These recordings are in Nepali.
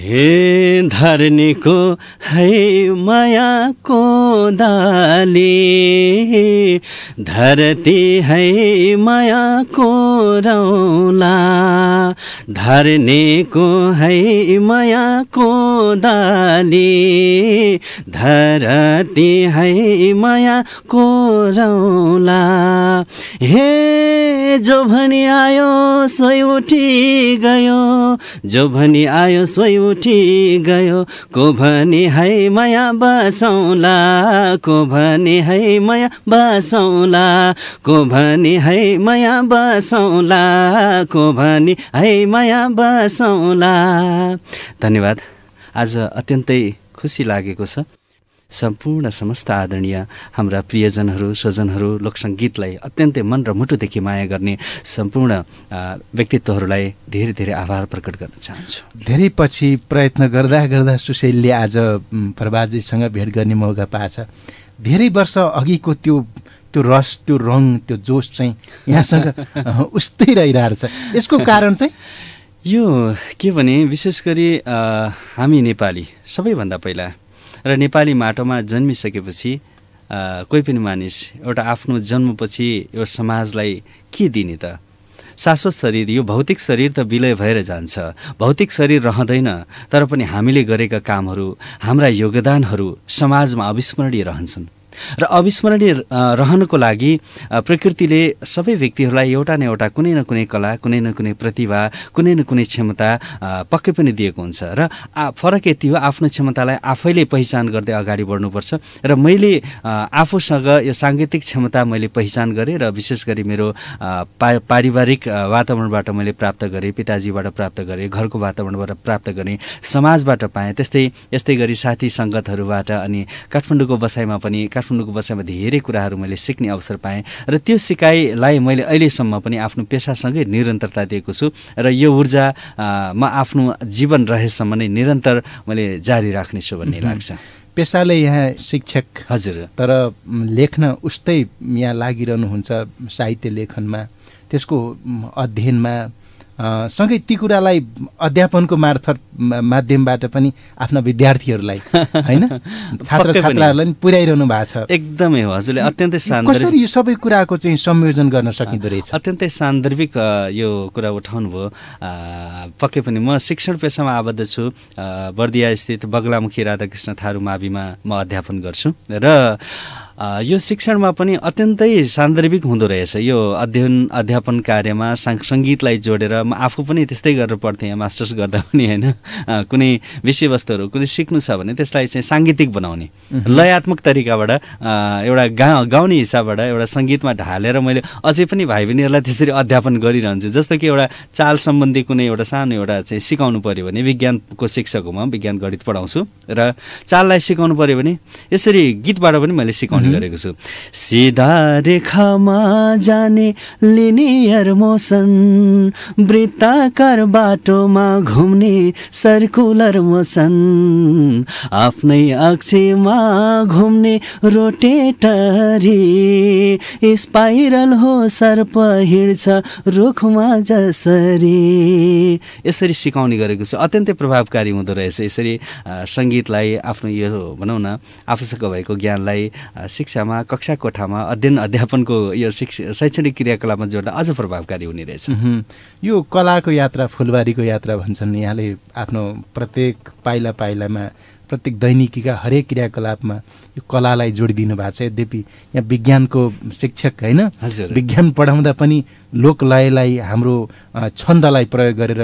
हे धरणीको है मायाको दाली धरती है मायाको रौला धरणीको है मायाको दाली धरती है मायाको दोहोऱ्याउला हे जो भनी आयो सोही उठी गयो जो भनी आयो सोही उठी गयो को भनी है माया बसौँला को भनी है माया बसौँला को भनी है माया बसौँला को भनी है माया बसौँला धन्यवाद आज अत्यन्तै खुसी लागेको छ सम्पूर्ण समस्त आदरणीय हाम्रा प्रियजनहरू स्वजनहरू लोकसङ्गीतलाई अत्यन्तै मन र मुटुदेखि माया गर्ने सम्पूर्ण व्यक्तित्वहरूलाई धेरै धेरै आभार प्रकट गर्न चाहन्छु धेरै पछि प्रयत्न गर्दा गर्दा सुशैलले आज प्रभाजीसँग भेट गर्ने मौका पाएछ धेरै वर्ष अघिको त्यो त्यो रस त्यो रङ त्यो जोस चाहिँ यहाँसँग उस्तै रहिरहेको छ यसको कारण चाहिँ यो के भने विशेष गरी हामी नेपाली सबैभन्दा पहिला र नेपाली माटोमा जन्मिसकेपछि कोही पनि मानिस एउटा आफ्नो जन्मपछि यो समाजलाई के दिने त शाश्वत शरीर यो भौतिक शरीर त विलय भएर जान्छ भौतिक शरीर रहँदैन तर पनि हामीले गरेका कामहरू हाम्रा योगदानहरू समाजमा अविस्मरणीय रहन्छन् र अविस्मरणीय रहनको लागि प्रकृतिले सबै व्यक्तिहरूलाई एउटा न एउटा कुनै न कुनै कला कुनै न कुनै प्रतिभा कुनै न कुनै क्षमता पक्कै पनि दिएको हुन्छ र फरक यति हो आफ्नो क्षमतालाई आफैले पहिचान गर्दै अगाडि बढ्नुपर्छ र मैले आफूसँग यो साङ्गीतिक क्षमता मैले पहिचान गरेँ र विशेष गरी मेरो पा पारिवारिक वातावरणबाट मैले प्राप्त गरेँ पिताजीबाट प्राप्त गरेँ घरको वातावरणबाट प्राप्त गरेँ समाजबाट पाएँ त्यस्तै यस्तै गरी साथी सङ्गतहरूबाट अनि काठमाडौँको बसाइमा पनि काठमाडौँ काठमाडौँको बसाइमा धेरै कुराहरू मैले सिक्ने अवसर पाएँ र त्यो सिकाइलाई मैले अहिलेसम्म पनि आफ्नो पेसासँगै निरन्तरता दिएको छु र यो ऊर्जा म आफ्नो जीवन रहेसम्म नै निरन्तर मैले जारी राख्नेछु भन्ने लाग्छ पेसाले यहाँ शिक्षक हजुर तर लेख्न उस्तै यहाँ लागिरहनुहुन्छ साहित्य लेखनमा त्यसको अध्ययनमा सँगै ती कुरालाई अध्यापनको मार्फत माध्यमबाट पनि आफ्ना विद्यार्थीहरूलाई होइन छात्र छात्राहरूलाई पनि पुर्याइरहनु भएको छ एकदमै हो हजुरले अत्यन्तै कसरी यो सबै कुराको चाहिँ संयोजन गर्न सकिँदो रहेछ अत्यन्तै सान्दर्भिक यो कुरा उठाउनु भयो पक्कै पनि म शिक्षण पेसामा आबद्ध छु बर्दियास्थित बगलामुखी राधाकृष्ण थारू माविमा म अध्यापन गर्छु र यो शिक्षणमा पनि अत्यन्तै सान्दर्भिक हुँदो रहेछ यो अध्ययन अध्यापन कार्यमा साङ सङ्गीतलाई जोडेर म आफू पनि त्यस्तै गरेर पढ्थेँ मास्टर्स गर्दा पनि होइन कुनै विषयवस्तुहरू कुनै सिक्नु छ भने त्यसलाई चाहिँ साङ्गीतिक बनाउने लयात्मक तरिकाबाट एउटा गा गाउने हिसाबबाट एउटा सङ्गीतमा ढालेर मैले अझै पनि भाइ बहिनीहरूलाई त्यसरी अध्यापन गरिरहन्छु जस्तो कि एउटा चाल सम्बन्धी कुनै एउटा सानो एउटा चाहिँ सिकाउनु पऱ्यो भने विज्ञानको शिक्षक हो म विज्ञान गणित पढाउँछु र चाललाई सिकाउनु पऱ्यो भने यसरी गीतबाट पनि मैले सिकाउने गरेको छु सिधा रेखामा जाने लिनियर मोसन वृत्ताकार बाटोमा घुम्ने सर्कुलर मोसन आफ्नै अक्षमा घुम्ने रोटेटरी स्पाइरल हो सर्प हिँड्छ रुखमा जसरी यसरी सिकाउने गरेको छु अत्यन्तै प्रभावकारी हुँदो रहेछ यसरी सङ्गीतलाई आफ्नो यो भनौँ न आवश्यक भएको ज्ञानलाई शिक्षामा कक्षा कोठामा अध्ययन अध्यापनको यो शिक्षा शैक्षणिक क्रियाकलापमा जोड्दा अझ प्रभावकारी हुने रहेछ यो कलाको यात्रा फुलबारीको यात्रा भन्छन् यहाँले आफ्नो प्रत्येक पाइला पाइलामा प्रत्येक दैनिकीका हरेक क्रियाकलापमा यो कलालाई जोडिदिनु भएको छ यद्यपि यहाँ विज्ञानको शिक्षक होइन विज्ञान पढाउँदा पनि लोकलयलाई हाम्रो छन्दलाई प्रयोग गरेर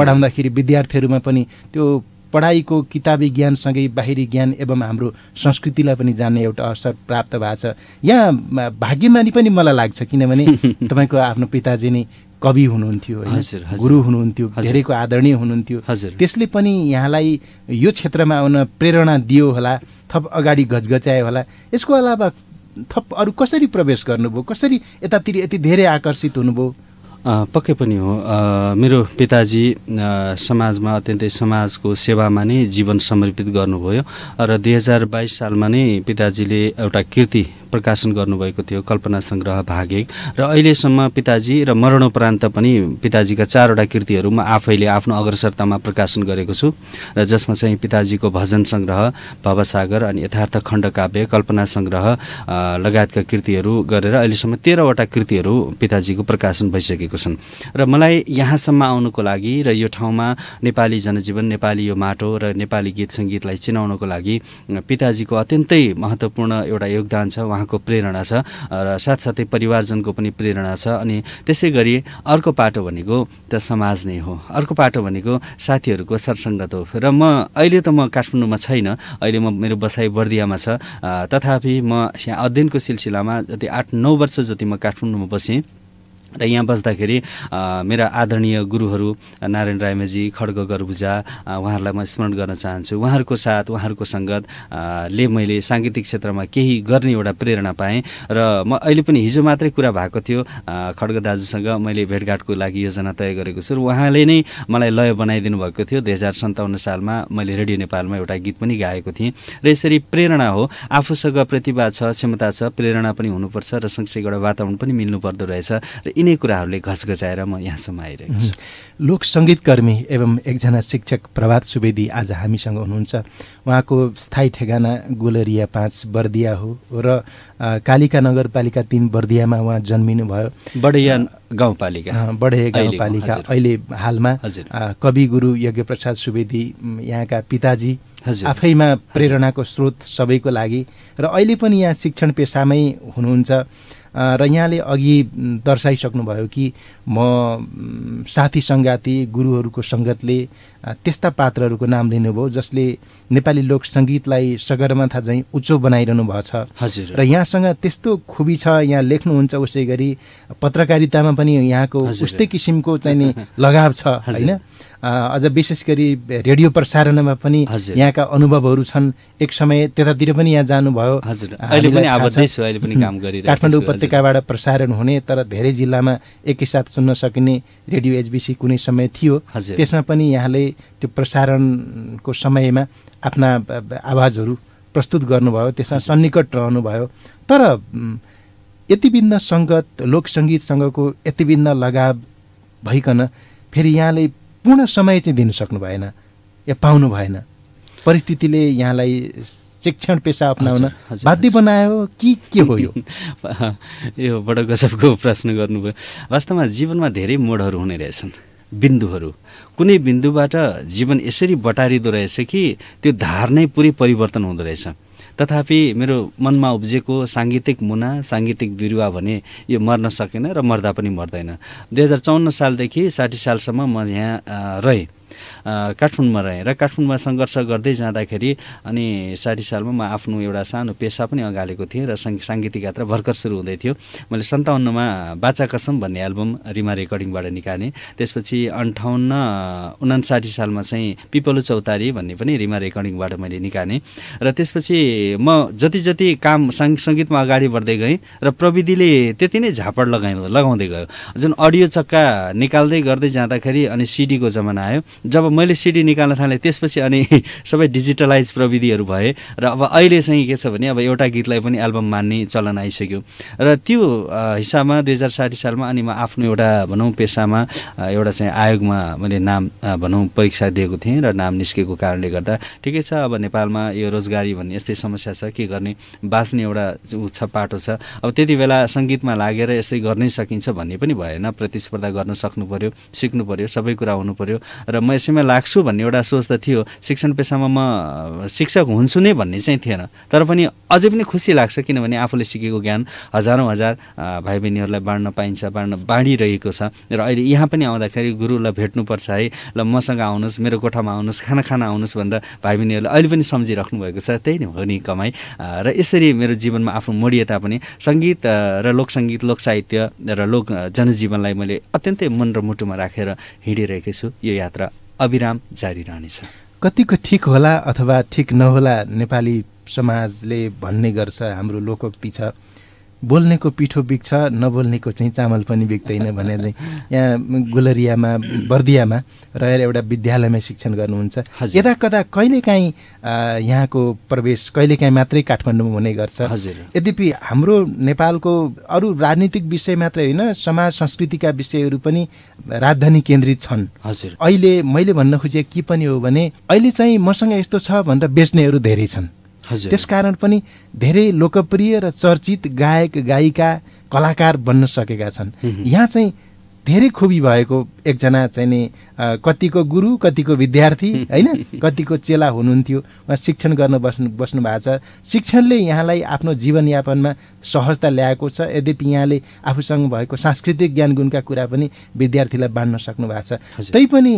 पढाउँदाखेरि विद्यार्थीहरूमा पनि त्यो पढाइको किताबी ज्ञानसँगै बाहिरी ज्ञान एवं हाम्रो संस्कृतिलाई पनि जान्ने एउटा अवसर प्राप्त भएको छ यहाँ भाग्यमानी पनि मलाई लाग्छ किनभने तपाईँको आफ्नो पिताजी नै कवि हुनुहुन्थ्यो गुरु हुनुहुन्थ्यो धेरैको आदरणीय हुनुहुन्थ्यो त्यसले पनि यहाँलाई यो क्षेत्रमा आउन प्रेरणा दियो होला थप अगाडि घचघच्यायो होला यसको अलावा थप अरू कसरी प्रवेश गर्नुभयो कसरी यतातिर यति धेरै आकर्षित हुनुभयो पक्कै पनि हो मेरो पिताजी समाजमा अत्यन्तै समाजको सेवामा नै जीवन समर्पित गर्नुभयो र दुई हजार बाइस सालमा नै पिताजीले एउटा कृति प्रकाशन गर्नुभएको थियो कल्पना सङ्ग्रह भाग एक र अहिलेसम्म पिताजी र मरणोपरान्त पनि पिताजीका चारवटा कृतिहरू म आफैले आफ्नो अग्रसरतामा प्रकाशन गरेको छु र जसमा चाहिँ पिताजीको भजन सङ्ग्रह भवसागर अनि यथार्थ खण्ड काव्य कल्पना सङ्ग्रह लगायतका कृतिहरू गरेर अहिलेसम्म तेह्रवटा कृतिहरू पिताजीको प्रकाशन भइसकेको छन् र मलाई यहाँसम्म आउनुको लागि र यो ठाउँमा नेपाली जनजीवन नेपाली यो माटो र नेपाली गीत सङ्गीतलाई चिनाउनको लागि पिताजीको अत्यन्तै महत्त्वपूर्ण एउटा योगदान छ उहाँ उहाँको प्रेरणा छ र साथसाथै परिवारजनको पनि प्रेरणा छ अनि त्यसै गरी अर्को पाटो भनेको त समाज नै हो अर्को पाटो भनेको साथीहरूको सरसङ्गत हो र म अहिले त म काठमाडौँमा छैन अहिले म मेरो बसाइ बर्दियामा छ तथापि म यहाँ अध्ययनको सिलसिलामा जति आठ नौ वर्ष जति म काठमाडौँमा बसेँ र यहाँ बस्दाखेरि मेरा आदरणीय गुरुहरू नारायण रायमेजी खड्ग गरबुजा उहाँहरूलाई म स्मरण गर्न चाहन्छु उहाँहरूको साथ उहाँहरूको सङ्गत ले मैले साङ्गीतिक क्षेत्रमा केही गर्ने एउटा प्रेरणा पाएँ र म अहिले पनि हिजो मात्रै कुरा भएको थियो खड्ग दाजुसँग मैले भेटघाटको लागि योजना तय गरेको छु र उहाँले नै मलाई लय बनाइदिनु भएको थियो दुई हजार सन्ताउन्न सालमा मैले रेडियो नेपालमा एउटा गीत पनि गाएको थिएँ र यसरी प्रेरणा हो आफूसँग प्रतिभा छ क्षमता छ प्रेरणा पनि हुनुपर्छ र सँगसँगै एउटा वातावरण पनि मिल्नु पर्दो रहेछ र यिनै कुराहरूले घसघसाएर म यहाँसम्म आइरहेको छु लोक सङ्गीतकर्मी एवं एकजना शिक्षक प्रभात सुवेदी आज हामीसँग हुनुहुन्छ उहाँको स्थायी ठेगाना गोलरिया पाँच बर्दिया हो र कालिका नगरपालिका तिन बर्दियामा उहाँ जन्मिनु भयो बडैया गाउँपालिका बडैया गाउँपालिका अहिले हालमा कवि गुरु यज्ञप्रसाद सुवेदी यहाँका पिताजी आफैमा प्रेरणाको स्रोत सबैको लागि र अहिले पनि यहाँ शिक्षण पेसामै हुनुहुन्छ र यहाँले अघि दर्शाइसक्नुभयो कि म साथी सङ्गाती गुरुहरूको सङ्गतले त्यस्ता पात्रहरूको नाम लिनुभयो जसले नेपाली लोक सङ्गीतलाई सगरमाथा झैँ उचो बनाइरहनु भएको छ हजुर र यहाँसँग त्यस्तो खुबी छ यहाँ लेख्नुहुन्छ उसै गरी पत्रकारितामा पनि यहाँको उस्तै किसिमको चाहिँ नि लगाव छ होइन अझ विशेष गरी रेडियो प्रसारणमा पनि यहाँका अनुभवहरू छन् एक समय त्यतातिर पनि यहाँ जानुभयो काठमाडौँ उपत्यकाबाट प्रसारण हुने तर धेरै जिल्लामा एकैसाथ सुन्न सकिने रेडियो एचबिसी कुनै समय थियो त्यसमा पनि यहाँले त्यो प्रसारणको समयमा आफ्ना आवाजहरू प्रस्तुत गर्नुभयो त्यसमा सन्निकट रहनुभयो तर यतिविन्न सङ्गत लोकसङ्गीतसँगको यतिविन्न लगाव भइकन फेरि यहाँले पूर्ण समय चाहिँ दिन सक्नु भएन या पाउनु भएन परिस्थितिले यहाँलाई शिक्षण पेसा अप्नाउन बाध्य बनायो कि के हो यो यो बडो गजबको प्रश्न गर्नुभयो वास्तवमा जीवनमा धेरै मोडहरू हुने रहेछन् बिन्दुहरू कुनै बिन्दुबाट जीवन यसरी बटारिँदो रहेछ कि त्यो धार नै पुरै परिवर्तन हुँदो रहेछ तथापि मेरो मनमा उब्जेको साङ्गीतिक मुना साङ्गीतिक बिरुवा भने यो मर्न सकेन र मर्दा पनि मर्दैन दुई हजार चौन्न सालदेखि साठी सालसम्म म यहाँ रहेँ काठमाडौँमा रहेँ र काठमाडौँमा सङ्घर्ष गर्दै जाँदाखेरि अनि साठी सालमा म आफ्नो एउटा सानो पेसा पनि अगालेको थिएँ र साङ्गीतिक यात्रा भर्खर सुरु हुँदै थियो मैले सन्ताउन्नमा बाचा कसम भन्ने एल्बम रिमा रेकर्डिङबाट निकालेँ त्यसपछि अन्ठाउन्न उनासाठी सालमा चाहिँ पिपलो चौतारी भन्ने पनि रिमा रेकर्डिङबाट मैले निकालेँ र त्यसपछि म जति जति काम साङ सङ्गीतमा अगाडि बढ्दै गएँ र प्रविधिले त्यति नै झापड लगाइ लगाउँदै गयो जुन अडियो चक्का निकाल्दै गर्दै जाँदाखेरि अनि सिडीको जमाना आयो जब मैले सिडी निकाल्न थालेँ त्यसपछि अनि सबै डिजिटलाइज प्रविधिहरू भए र अब अहिले चाहिँ के छ भने अब एउटा गीतलाई पनि एल्बम मान्ने चलन आइसक्यो र त्यो हिसाबमा दुई हजार साठी सालमा अनि म आफ्नो एउटा भनौँ पेसामा एउटा चाहिँ आयोगमा मैले नाम भनौँ परीक्षा दिएको थिएँ र नाम निस्केको कारणले गर्दा ठिकै छ अब नेपालमा यो रोजगारी भन्ने यस्तै समस्या छ के गर्ने बाँच्ने एउटा ऊ छ पाटो छ अब त्यति बेला सङ्गीतमा लागेर यस्तै गर्नै सकिन्छ भन्ने पनि भएन प्रतिस्पर्धा गर्न सक्नु पऱ्यो सिक्नु पऱ्यो सबै कुरा हुनु पऱ्यो र म यसैमा पेसामा लाग्छु भन्ने एउटा सोच त थियो शिक्षण पेसामा म शिक्षक हुन्छु नै भन्ने चाहिँ थिएन तर पनि अझै पनि खुसी लाग्छ किनभने आफूले सिकेको ज्ञान हजारौँ हजार भाइ बहिनीहरूलाई बाँड्न पाइन्छ बाँड्न बाँडिरहेको छ र अहिले यहाँ पनि आउँदाखेरि गुरुलाई भेट्नुपर्छ है ल मसँग आउनुहोस् मेरो कोठामा आउनुहोस् खाना खाना आउनुहोस् भनेर भाइ बहिनीहरूले अहिले पनि सम्झिराख्नु भएको छ त्यही नै हो नि कमाई र यसरी मेरो जीवनमा आफ्नो मोडिए पनि सङ्गीत र लोकसङ्गीत लोक साहित्य र लोक जनजीवनलाई मैले अत्यन्तै मन र मुटुमा राखेर हिँडिरहेको छु यो यात्रा अविराम जारी रहनेछ कतिको ठिक होला अथवा ठिक नहोला नेपाली समाजले भन्ने गर्छ हाम्रो लोकोक्ति छ बोल्नेको पिठो बिग्छ नबोल्नेको चाहिँ चामल पनि बिग्दैन भने चाहिँ यहाँ गुलरियामा बर्दियामा रहेर एउटा विद्यालयमा शिक्षण गर्नुहुन्छ यता कता कहिलेकाहीँ यहाँको प्रवेश कहिलेकाहीँ मात्रै काठमाडौँमा हुने गर्छ यद्यपि हाम्रो नेपालको अरू राजनीतिक विषय मात्रै होइन समाज संस्कृतिका विषयहरू पनि राजधानी केन्द्रित छन् हजुर अहिले मैले भन्न खोजेँ के पनि हो भने अहिले चाहिँ मसँग यस्तो छ भनेर बेच्नेहरू धेरै छन् त्यसकारण पनि धेरै लोकप्रिय र चर्चित गायक गायिका कलाकार बन्न सकेका छन् यहाँ चाहिँ धेरै खुबी भएको एकजना चाहिँ नि कतिको गुरु कतिको विद्यार्थी होइन कतिको चेला हुनुहुन्थ्यो उहाँ शिक्षण गर्न बस्नु बस्नु भएको छ शिक्षणले यहाँलाई आफ्नो जीवनयापनमा सहजता ल्याएको छ यद्यपि यहाँले आफूसँग भएको सांस्कृतिक ज्ञान गुणका कुरा पनि विद्यार्थीलाई बाँड्न सक्नु भएको छ तैपनि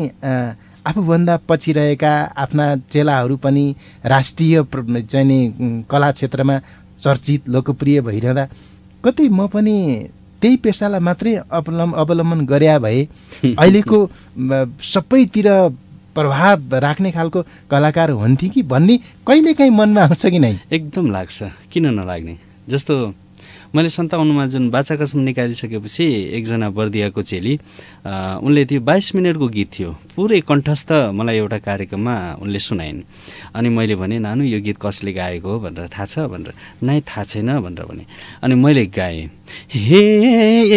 आफूभन्दा पछि रहेका आफ्ना चेलाहरू पनि राष्ट्रिय चाहिँ नि कला क्षेत्रमा चर्चित लोकप्रिय भइरहँदा कतै म पनि त्यही पेसालाई मात्रै अवलम् अवलम्बन गरे भए अहिलेको सबैतिर प्रभाव राख्ने खालको कलाकार हुन्थे कि भन्ने कहिलेकाहीँ मनमा आउँछ कि नै एकदम लाग्छ किन नलाग्ने जस्तो मैले सन्ताउनुमा जुन बाचाकसम निकालिसकेपछि एकजना बर्दियाको चेली उनले त्यो बाइस मिनटको गीत थियो पुरै कण्ठस्थ मलाई एउटा कार्यक्रममा उनले सुनाइन् अनि मैले भने नानु यो गीत कसले गाएको हो भनेर थाहा छ भनेर नाइ थाहा छैन भनेर भने अनि मैले गाएँ हे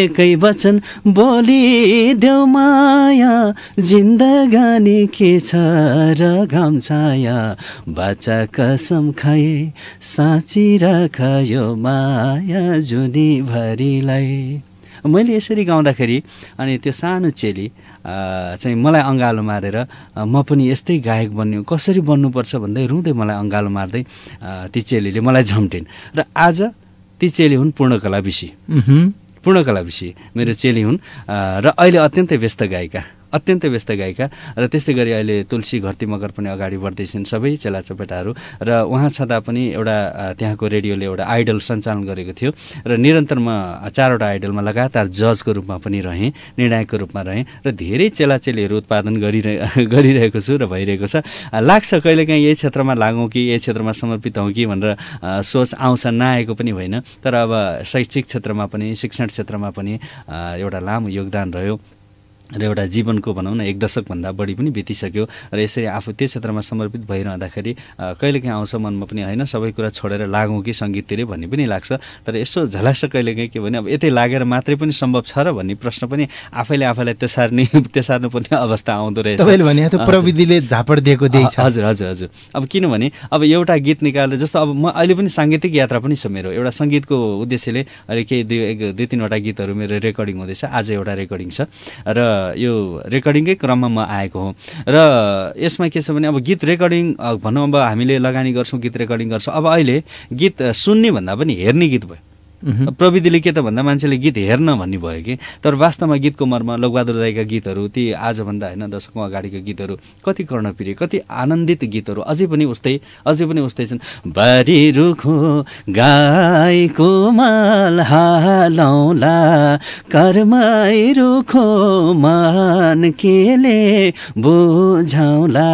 एकै वचन बोलिदेऊ माया जिन्दगानी के छ र घाम छाया बाचा कसम खाए साँची राख यो माया जुनीभरिलाई मैले यसरी गाउँदाखेरि अनि त्यो सानो चेली चाहिँ मलाई अँगालो मारेर म पनि यस्तै गायक बन्यो कसरी बन्नुपर्छ भन्दै रुँदै मलाई अँगालो मार्दै ती चेलीले मलाई झम्टिन् र आज ती चेली हुन् पूर्णकला विषी पूर्णकला विषी मेरो चेली हुन् र अहिले अत्यन्तै व्यस्त गायिका अत्यन्तै व्यस्त गायिका र त्यस्तै गरी अहिले तुलसी घरती मगर पनि अगाडि बढ्दैछन् सबै चेलाचपेटाहरू र उहाँ छँदा पनि एउटा त्यहाँको रेडियोले एउटा आइडल सञ्चालन गरेको थियो र निरन्तर म चारवटा आइडलमा लगातार जजको रूपमा पनि रहेँ निर्णायकको रूपमा रहेँ र धेरै चेलाचेलीहरू उत्पादन गरिरहे गरिरहेको छु र भइरहेको छ लाग्छ कहिलेकाहीँ यही क्षेत्रमा लागौँ कि यही क्षेत्रमा समर्पित हौँ कि भनेर सोच आउँछ नआएको पनि होइन तर अब शैक्षिक क्षेत्रमा पनि शिक्षण क्षेत्रमा पनि एउटा लामो योगदान रह्यो र एउटा जीवनको भनौँ न एक दशकभन्दा बढी पनि बितिसक्यो र यसरी आफू त्यो क्षेत्रमा समर्पित भइरहँदाखेरि कहिलेकाहीँ आउँछ मनमा पनि होइन सबै कुरा छोडेर लागौँ कि सङ्गीततिर भन्ने पनि लाग्छ तर यसो झलाक्छ कहिलेकाहीँ के भने अब यतै लागेर मात्रै पनि सम्भव छ र भन्ने प्रश्न पनि आफैले आफैलाई त्यसार्ने त्यसार्नुपर्ने अवस्था आउँदो रहेछ प्रविधिले झापड दिएको देख्छ हजुर हजुर हजुर अब किनभने अब एउटा गीत निकालेर जस्तो अब म अहिले पनि साङ्गीतिक यात्रा पनि छ मेरो एउटा सङ्गीतको उद्देश्यले अहिले केही दुई दुई तिनवटा गीतहरू मेरो रेकर्डिङ हुँदैछ आज एउटा रेकर्डिङ छ र यो रेकर्डिङकै क्रममा म आएको हो र यसमा के छ भने अब गीत रेकर्डिङ भनौँ अब हामीले लगानी गर्छौँ गीत रेकर्डिङ गर्छौँ अब अहिले गीत सुन्ने भन्दा पनि हेर्ने गीत भयो Mm-hmm. प्रविधिले के त भन्दा मान्छेले गीत हेर्न भन्ने भयो कि तर वास्तवमा गीतको मर्म लोकबहादुर दाईका गीतहरू ती आजभन्दा होइन दशकौँ अगाडिको गीतहरू कति कर्णप्रिय कति आनन्दित गीतहरू अझै पनि उस्तै अझै पनि उस्तै छन् बारी रुखो गाईको माल हालौला कर्माई रुखो मान केले बुझाउला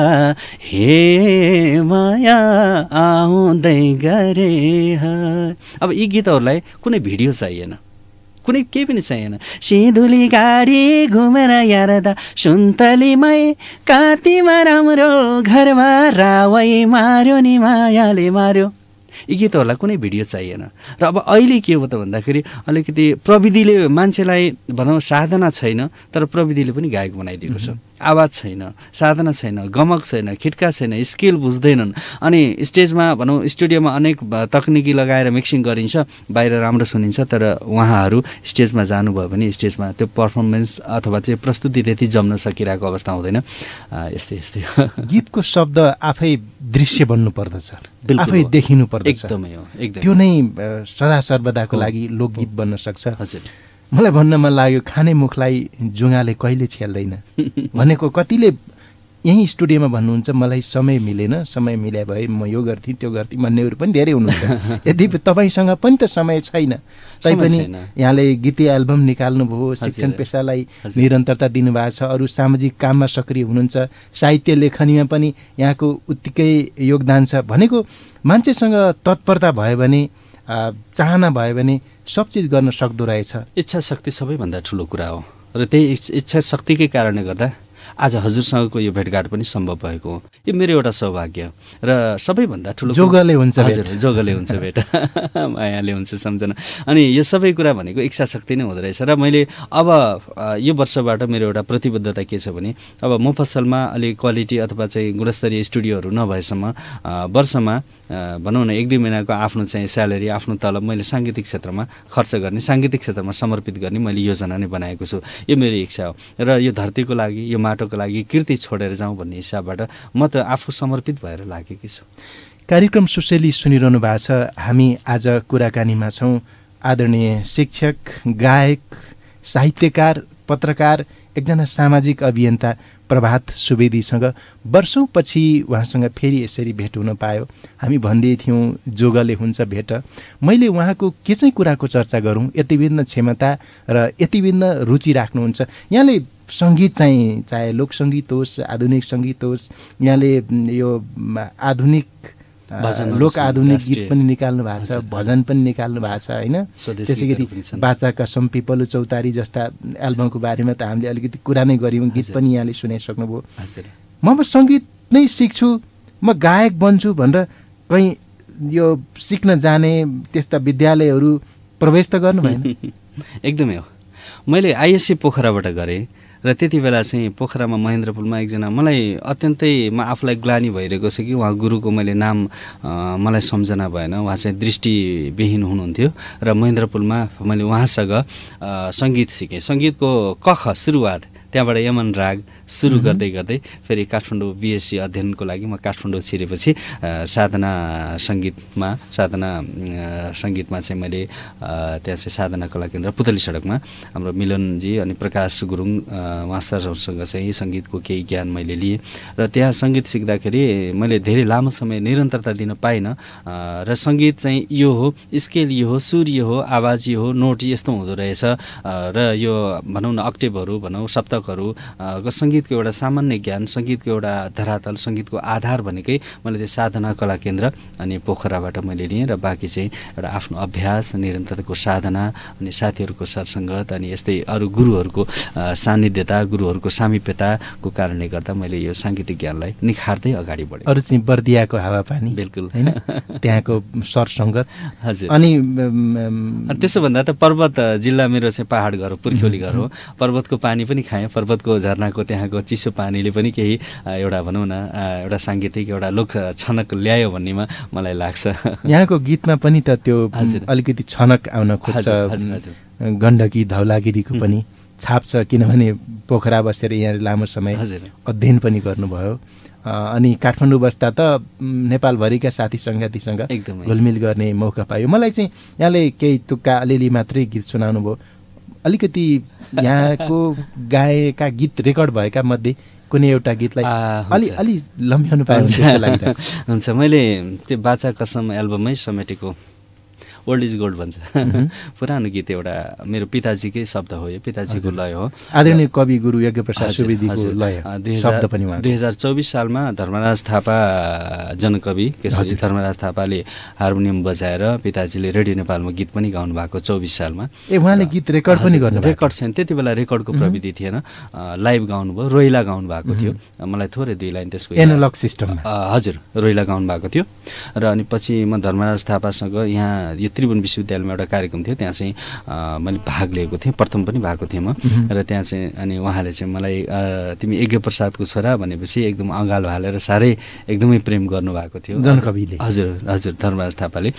हे माया आउँदै गरे अब यी गीतहरूलाई कुनै भिडियो चाहिएन कुनै केही पनि चाहिएन सिधुली गाडी घुमेर यारदा सुन्तलीमै कातीमा राम्रो घरमा रावै मार्यो नि मायाले मार्यो यी गीतहरूलाई कुनै भिडियो चाहिएन र अब अहिले के हो त भन्दाखेरि अलिकति प्रविधिले मान्छेलाई भनौँ साधना छैन तर प्रविधिले पनि गायक बनाइदिएको छ आवाज छैन साधना छैन गमक छैन खिटका छैन स्किल बुझ्दैनन् अनि स्टेजमा भनौँ स्टुडियोमा अनेक तकनिकी लगाएर मिक्सिङ गरिन्छ बाहिर राम्रो सुनिन्छ तर उहाँहरू स्टेजमा जानुभयो भने स्टेजमा त्यो पर्फर्मेन्स अथवा चाहिँ प्रस्तुति त्यति जम्न सकिरहेको अवस्था हुँदैन यस्तै यस्तै गीतको शब्द आफै दृश्य बन्नु पर्दछ आफै देखिनु पर्दछ एकदमै त्यो नै सदा सर्वदाको लागि लोकगीत बन्न सक्छ हजुर मलाई भन्न मन लाग्यो खाने मुखलाई जुङ्गाले कहिले छेल्दैन भनेको कतिले यहीँ स्टुडियोमा भन्नुहुन्छ मलाई समय मिलेन समय मिल्यो भए म यो गर्थेँ त्यो गर्थेँ भन्नेहरू पनि धेरै हुनुहुन्छ यदि तपाईँसँग पनि त समय छैन पनि यहाँले गीतीय एल्बम निकाल्नुभयो शिक्षण पेसालाई निरन्तरता दिनुभएको छ अरू सामाजिक काममा सक्रिय हुनुहुन्छ साहित्य लेखनीमा पनि यहाँको उत्तिकै योगदान छ भनेको मान्छेसँग तत्परता भयो भने चाहना भयो भने सब चिज गर्न सक्दो रहेछ इच्छा शक्ति सबैभन्दा ठुलो कुरा हो र त्यही इच्छा शक्तिकै कारणले गर्दा आज हजुरसँगको यो भेटघाट पनि सम्भव भएको हो यो मेरो एउटा सौभाग्य र सबैभन्दा ठुलो जोगले हुन्छ हजुर जोगले हुन्छ भेट मायाले हुन्छ सम्झना अनि यो सबै कुरा भनेको इच्छा शक्ति नै हुँदो रहेछ र मैले अब यो वर्षबाट मेरो एउटा प्रतिबद्धता के छ भने अब म फसलमा अलिक क्वालिटी अथवा चाहिँ गुणस्तरीय स्टुडियोहरू नभएसम्म वर्षमा भनौँ न एक दुई महिनाको आफ्नो चाहिँ स्यालेरी आफ्नो तलब मैले साङ्गीतिक क्षेत्रमा खर्च गर्ने साङ्गीतिक क्षेत्रमा समर्पित गर्ने मैले योजना नै बनाएको छु यो मेरो इच्छा हो र यो धरतीको लागि यो माटोको लागि कृति छोडेर जाउँ भन्ने हिसाबबाट म त आफू समर्पित भएर लागेकी छु कार्यक्रम सुशेली सुनिरहनु भएको छ हामी आज कुराकानीमा छौँ आदरणीय शिक्षक गायक साहित्यकार पत्रकार एकजना सामाजिक अभियन्ता प्रभात सुवेदीसँग वर्षौँपछि उहाँसँग फेरि यसरी भेट हुन पायो हामी भन्दै थियौँ जोगले हुन्छ भेट मैले उहाँको के चाहिँ कुराको चर्चा गरौँ यतिविन्न क्षमता र यतिविन्न रुचि राख्नुहुन्छ यहाँले सङ्गीत चाहिँ चाहे लोकसङ्गीत होस् आधुनिक सङ्गीत होस् यहाँले यो आधुनिक लोक आधुनिक गीत पनि निकाल्नु भएको छ भजन पनि निकाल्नु भएको छ होइन त्यसै गरी बाचा कसम पिपलु चौतारी जस्ता एल्बमको बारेमा त हामीले अलिकति कुरा नै गऱ्यौँ गीत पनि यहाँले सुनाइसक्नुभयो म अब सङ्गीत नै सिक्छु म गायक बन्छु भनेर कहीँ यो सिक्न जाने त्यस्ता विद्यालयहरू प्रवेश त गर्नु भएन एकदमै हो मैले आइएससी पोखराबाट गरेँ र त्यति बेला चाहिँ पोखरामा महेन्द्र पुलमा एकजना मलाई अत्यन्तै म आफूलाई ग्लानी भइरहेको छ कि उहाँ गुरुको मैले नाम मलाई सम्झना भएन उहाँ चाहिँ दृष्टिविहीन हुनुहुन्थ्यो र महेन्द्र पुलमा मैले उहाँसँग सङ्गीत सिकेँ सङ्गीतको कख सुरुवात त्यहाँबाट यमन राग सुरु गर्दै गर्दै फेरि काठमाडौँ बिएससी अध्ययनको लागि म काठमाडौँ छिरेपछि साधना सङ्गीतमा साधना सङ्गीतमा चाहिँ मैले त्यहाँ चाहिँ साधना कला केन्द्र पुतली सडकमा हाम्रो मिलनजी अनि प्रकाश गुरुङ उहाँ सरहरूसँग चाहिँ सङ्गीतको केही ज्ञान मैले लिएँ र त्यहाँ सङ्गीत सिक्दाखेरि मैले धेरै लामो समय निरन्तरता दिन पाइनँ र सङ्गीत चाहिँ यो हो स्केल यो हो सुर यो हो आवाज यो हो नोट यस्तो हुँदो रहेछ र यो भनौँ न अक्टेभहरू भनौँ सप्त गायकहरूको सङ्गीतको एउटा सामान्य ज्ञान सङ्गीतको एउटा धरातल सङ्गीतको आधार भनेकै मैले त्यो साधना कला केन्द्र अनि पोखराबाट मैले लिएँ र बाँकी चाहिँ एउटा आफ्नो अभ्यास निरन्तरको साधना अनि साथीहरूको सरसङ्गत अनि यस्तै अरू गुरुहरूको सान्निध्यता गुरुहरूको सामिप्यताको कारणले गर्दा मैले यो साङ्गीतिक ज्ञानलाई निखार्दै अगाडि बढेँ अरू चाहिँ बर्दियाको हावापानी बिल्कुल होइन त्यहाँको सरसङ्गत हजुर अनि त्यसो भन्दा त पर्वत जिल्ला मेरो चाहिँ पहाड घर हो पुर्ख्यौली घर हो पर्वतको पानी पनि खाएँ पर्वतको झरनाको त्यहाँको चिसो पानीले पनि केही एउटा भनौँ न एउटा साङ्गीतिक एउटा लोक छनक ल्यायो भन्नेमा मलाई लाग्छ यहाँको गीतमा पनि त त्यो अलिकति छनक आउन खोज्छ गण्डकी धौलागिरीको पनि छाप छ किनभने पोखरा बसेर यहाँ लामो समय अध्ययन पनि गर्नुभयो अनि काठमाडौँ बस्दा त नेपालभरिका साथी सङ्गातीसँग घुलमिल गर्ने मौका पायो मलाई चाहिँ यहाँले केही तुक्का अलिअलि मात्रै गीत सुनाउनु भयो अलिकति यहाँको गाएका गीत रेकर्ड भएका मध्ये कुनै एउटा गीतलाई अलि अलि लम्ब्याउनु पाइन्छ हुन्छ मैले त्यो बाचा कसम एल्बमै समेटेको ओल्ड इज गोल्ड भन्छ पुरानो गीत एउटा मेरो पिताजीकै शब्द हो यो पिताजीको लय हो आदरणीय कवि गुरु दुई हजार चौबिस सालमा धर्मराज थापा जनकवि केशवजी धर्मराज थापाले हार्मोनियम बजाएर पिताजीले रेडियो नेपालमा गीत पनि गाउनु भएको चौबिस सालमा ए उहाँले गीत रेकर्ड पनि गर्नु रेकर्ड छैन त्यति बेला रेकर्डको प्रविधि थिएन लाइभ गाउनुभयो रोइला गाउनु भएको थियो मलाई थोरै दुई लाइन त्यसको एनालग सिस्टम हजुर रोइला गाउनु भएको थियो र अनि पछि म धर्मराज थापासँग यहाँ यो त्रिभुवन विश्वविद्यालयमा एउटा कार्यक्रम थियो त्यहाँ चाहिँ मैले भाग लिएको थिएँ प्रथम पनि भएको थिएँ म र त्यहाँ चाहिँ अनि उहाँले चाहिँ मलाई तिमी यज्ञ प्रसादको छोरा भनेपछि एकदम अँगालो हालेर साह्रै एकदमै प्रेम गर्नुभएको थियो जनकविले हजुर हजुर धर्मराज थापाले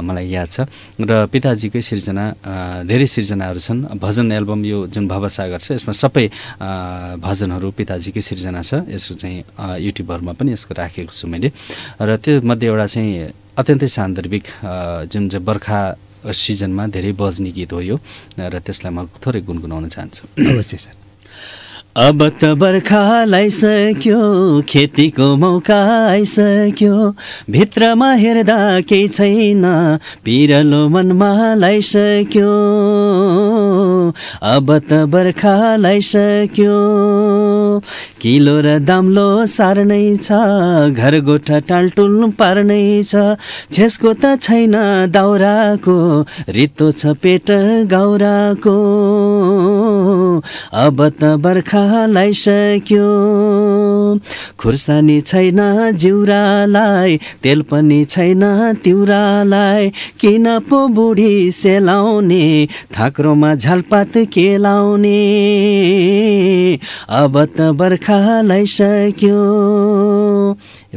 मलाई याद छ र पिताजीकै सिर्जना धेरै सिर्जनाहरू छन् भजन एल्बम यो जुन भवसागर छ यसमा सबै भजनहरू पिताजीकै सिर्जना छ यसको चाहिँ युट्युबहरूमा पनि यसको राखेको छु मैले र त्यो मध्ये एउटा चाहिँ अत्यन्तै सान्दर्भिक जुन चाहिँ बर्खा सिजनमा धेरै बज्ने गीत हो यो र त्यसलाई म थोरै गुनगुनाउन चाहन्छु अवश्य सर अब त बर्खा लाइसक्यो खेतीको मौका आइसक्यो भित्रमा हेर्दा केही छैन पिरलो मनमा लाइसक्यो अब त बर्खा लाइसक्यो किलो र दाम्लो सार्नै छ घर गोठा टालटुल पार्नै छेसको त छैन दाउराको रित्तो छ पेट गाउराको अब त बर्खा लाइसक्यो खुर्सानी छैन जिउरालाई तेल पनि छैन तिउरालाई किन पो बुढी सेलाउने थाक्रोमा झालपात केलाउने अब त बर्खा लाइसक्यो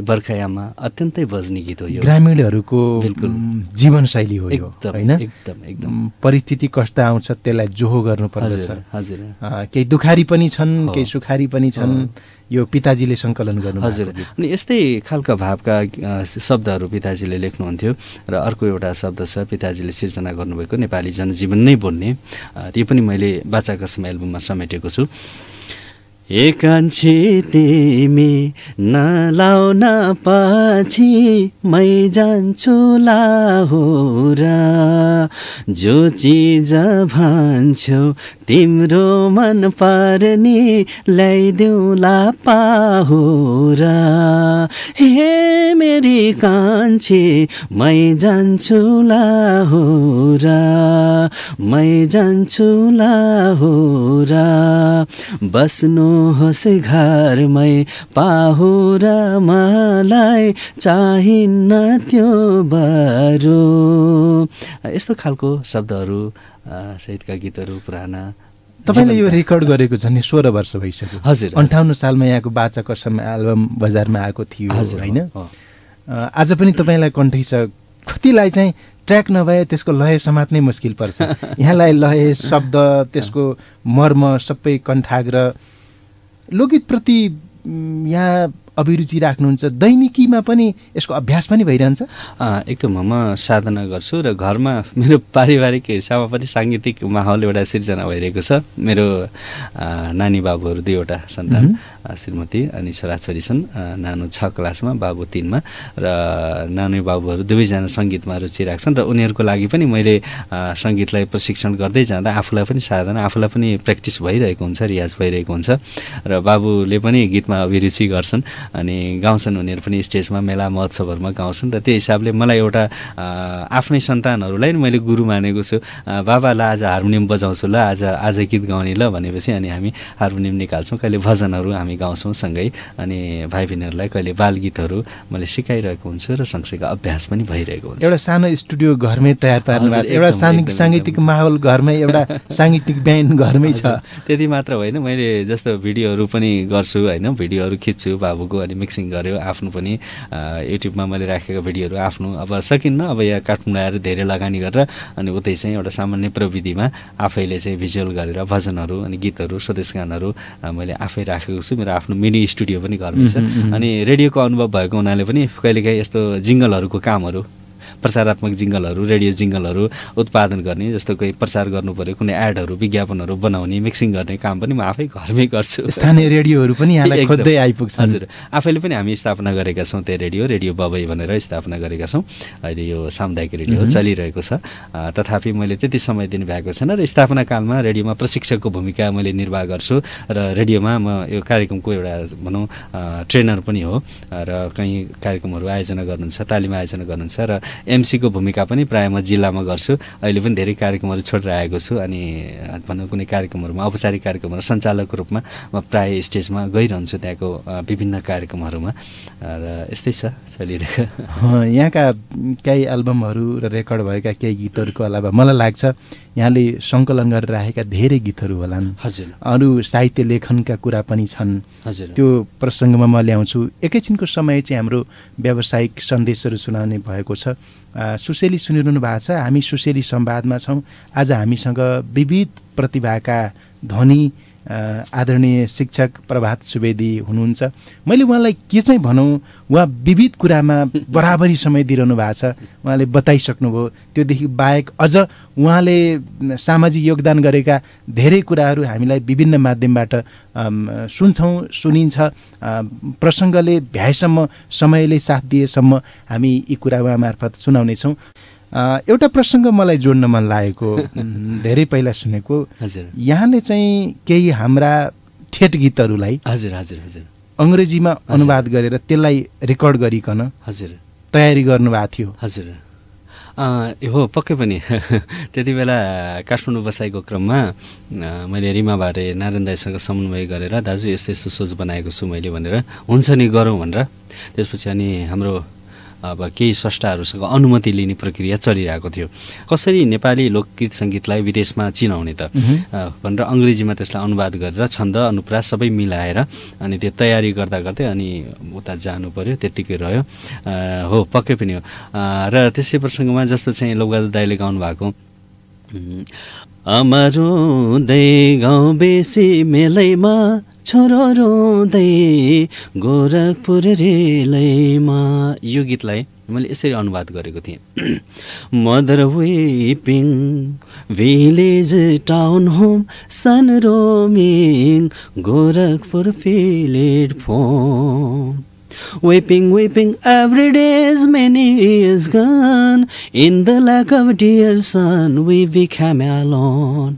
बर्खायामा अत्यन्तै बज्ने गीत हो यो ग्रामीणहरूको बिल्कुल जीवनशैली हो यो होइन एकदम एकदम परिस्थिति कष्ट आउँछ त्यसलाई जोहो गर्नुपर्छ हजुर केही दुखारी पनि छन् केही सुखारी पनि छन् यो पिताजीले सङ्कलन गर्नु हजुर अनि यस्तै खालका भावका शब्दहरू पिताजीले लेख्नुहुन्थ्यो र अर्को एउटा शब्द छ पिताजीले सिर्जना गर्नुभएको नेपाली जनजीवन नै बोल्ने त्यो पनि मैले कसम एल्बममा समेटेको छु ए कान्छी तिमी नलाउन पछि मै जान्छु ला हो र जो चिज भन्छौ तिम्रो मन पर्ने ल्याइदेऊला र हे मेरी कान्छे मै जान्छु ला हो र मै जान्छु ला हो रा बस्नु होस् घरमै र मलाई चाहिन्न त्यो बरु यस्तो खालको शब्दहरू सहितका गीतहरू पुराना तपाईँले यो रेकर्ड गरेको छ नि सोह्र वर्ष भइसक्यो हजुर अन्ठाउन्न सालमा यहाँको बाचा कसम एल्बम बजारमा आएको थियो हजुर होइन आज पनि तपाईँलाई कन्ठै छ कतिलाई चाहिँ ट्र्याक नभए त्यसको लय समात्नै मुस्किल पर्छ यहाँलाई लय शब्द त्यसको मर्म सबै कण्ठाग लोकगीतप्रति यहाँ अभिरुचि राख्नुहुन्छ दैनिकीमा पनि यसको अभ्यास पनि भइरहन्छ एकदम म साधना गर्छु र घरमा मेरो पारिवारिक हिसाबमा पनि साङ्गीतिक माहौल एउटा सिर्जना भइरहेको छ मेरो नानी बाबुहरू दुईवटा सन्तान श्रीमती अनि छोराछोरी छन् नानु छ क्लासमा बाबु तिनमा र नानी बाबुहरू दुवैजना सङ्गीतमा रुचि राख्छन् र उनीहरूको लागि पनि मैले सङ्गीतलाई प्रशिक्षण गर्दै जाँदा आफूलाई पनि साधन आफूलाई पनि प्र्याक्टिस भइरहेको हुन्छ रियाज भइरहेको हुन्छ र बाबुले पनि गीतमा अभिरुचि गर्छन् अनि गाउँछन् उनीहरू पनि स्टेजमा मेला महोत्सवहरूमा गाउँछन् र त्यो हिसाबले मलाई एउटा आफ्नै सन्तानहरूलाई मैले गुरु मानेको छु बाबालाई आज हार्मोनियम बजाउँछु ल आज आज गीत गाउने ल भनेपछि अनि हामी हार्मोनियम निकाल्छौँ कहिले भजनहरू हामी हामी गाउँछौँ सँगै अनि भाइ बहिनीहरूलाई कहिले बाल गीतहरू मैले सिकाइरहेको हुन्छु र सँगसँगै अभ्यास पनि भइरहेको हुन्छ एउटा सानो स्टुडियो घरमै तयार पार्नु भएको छ एउटा साङ्गीतिक माहौल घरमै एउटा साङ्गीतिक ब्यान्ड घरमै छ त्यति मात्र होइन मैले जस्तो भिडियोहरू पनि गर्छु होइन भिडियोहरू खिच्छु बाबुको अनि मिक्सिङ गऱ्यो आफ्नो पनि युट्युबमा मैले राखेको भिडियोहरू आफ्नो अब सकिन्न अब यहाँ काठमाडौँ आएर धेरै लगानी गरेर अनि उतै चाहिँ एउटा सामान्य प्रविधिमा आफैले चाहिँ भिजुअल गरेर भजनहरू अनि गीतहरू स्वदेश गानहरू मैले आफै राखेको छु मेरो आफ्नो मिनी स्टुडियो पनि घरमा छ अनि रेडियोको अनुभव भएको हुनाले पनि कहिलेकाहीँ यस्तो जिङ्गलहरूको कामहरू प्रचारात्मक जिङ्गलहरू रेडियो जिङ्गलहरू उत्पादन गर्ने जस्तो कोही प्रचार गर्नु पऱ्यो कुनै एडहरू विज्ञापनहरू बनाउने मिक्सिङ गर्ने काम पनि म आफै घरमै गर्छु स्थानीय रेडियोहरू पनि यहाँलाई खोज्दै आइपुग्छ हजुर आफैले पनि हामी स्थापना गरेका छौँ त्यो रेडियो रेडियो बबई भनेर स्थापना गरेका छौँ अहिले यो सामुदायिक रेडियो चलिरहेको छ तथापि मैले त्यति समय दिनु भएको छैन र स्थापना कालमा रेडियोमा प्रशिक्षकको भूमिका मैले निर्वाह गर्छु र रेडियोमा म यो कार्यक्रमको एउटा भनौँ ट्रेनर पनि हो र कहीँ कार्यक्रमहरू आयोजना गर्नुहुन्छ तालिम आयोजना गर्नुहुन्छ र एमसीको भूमिका पनि प्रायः म जिल्लामा गर्छु अहिले पनि धेरै कार्यक्रमहरू छोडेर आएको छु अनि भनौँ कुनै कार्यक्रमहरूमा औपचारिक कार्यक्रमहरू सञ्चालकको रूपमा म प्रायः स्टेजमा गइरहन्छु त्यहाँको विभिन्न कार्यक्रमहरूमा र यस्तै छ चलिरहेको यहाँका केही एल्बमहरू र रेकर्ड भएका केही गीतहरूको अलावा मलाई लाग्छ यहाँले सङ्कलन गरेर राखेका धेरै गीतहरू होलान् हजुर अरू साहित्य लेखनका कुरा पनि छन् हजुर त्यो प्रसङ्गमा म ल्याउँछु एकैछिनको समय चाहिँ हाम्रो व्यावसायिक सन्देशहरू सुनाउने भएको छ सुशेली सुनिरहनु भएको छ हामी सुशेली संवादमा छौँ आज हामीसँग विविध प्रतिभाका ध्वनि आदरणीय शिक्षक प्रभात सुवेदी हुनुहुन्छ मैले उहाँलाई के चाहिँ भनौँ उहाँ विविध कुरामा बराबरी समय दिइरहनु भएको छ उहाँले बताइसक्नुभयो त्योदेखि बाहेक अझ उहाँले सामाजिक योगदान गरेका धेरै कुराहरू हामीलाई विभिन्न माध्यमबाट सुन्छौँ सुनिन्छ प्रसङ्गले भ्याएसम्म समयले साथ दिएसम्म हामी यी कुरा उहाँ मार्फत सुनाउनेछौँ एउटा प्रसङ्ग मलाई जोड्न मन लागेको धेरै पहिला सुनेको हजुर यहाँले चाहिँ केही हाम्रा ठेट गीतहरूलाई हजुर हजुर हजुर अङ्ग्रेजीमा अनुवाद गरेर त्यसलाई रेकर्ड गरिकन हजुर तयारी गर्नुभएको थियो हजुर हो पक्कै पनि त्यति बेला काठमाडौँ बसाइको क्रममा मैले रिमा रिमाबाट नारायण दाईसँग समन्वय गरेर दाजु यस्तो यस्तो सोच बनाएको छु मैले भनेर हुन्छ नि गरौँ भनेर त्यसपछि अनि हाम्रो अब केही स्रष्टाहरूसँग अनुमति लिने प्रक्रिया चलिरहेको थियो कसरी नेपाली लोकगीत सङ्गीतलाई विदेशमा चिनाउने त भनेर अङ्ग्रेजीमा त्यसलाई अनुवाद गरेर छन्द अनुप्रास सबै मिलाएर अनि त्यो तयारी गर्दा गर्दै अनि उता जानु पर्यो त्यत्तिकै रह्यो हो पक्कै पनि हो र त्यसै प्रसङ्गमा जस्तो चाहिँ लौगादा दाईले गाउनु भएको अमरो गाउँ बेसी मेलैमा छोरो रोँदै गोरखपुर रेलैमा यो गीतलाई मैले यसरी अनुवाद गरेको थिएँ mother weeping village town home son roaming Gorakhpur filled foam Weeping, weeping, every day is many years gone. In the lack of dear son, we became alone.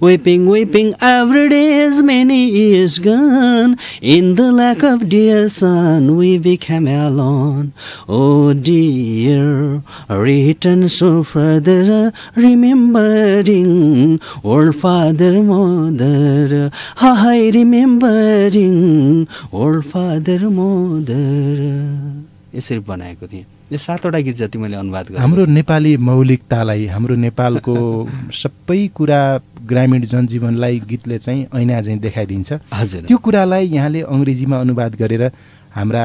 Weeping, weeping, every day as many years gone. In the lack of dear son, we became alone. Oh dear, written so further, remembering old father, mother. I remembering old father, mother. यसरी बनाएको थिएँ यो सातवटा गीत जति मैले अनुवाद गरेँ हाम्रो नेपाली मौलिकतालाई हाम्रो नेपालको सबै कुरा ग्रामीण जनजीवनलाई गीतले चाहिँ ऐना चाहिँ देखाइदिन्छ हजुर त्यो कुरालाई यहाँले अङ्ग्रेजीमा अनुवाद गरेर हाम्रा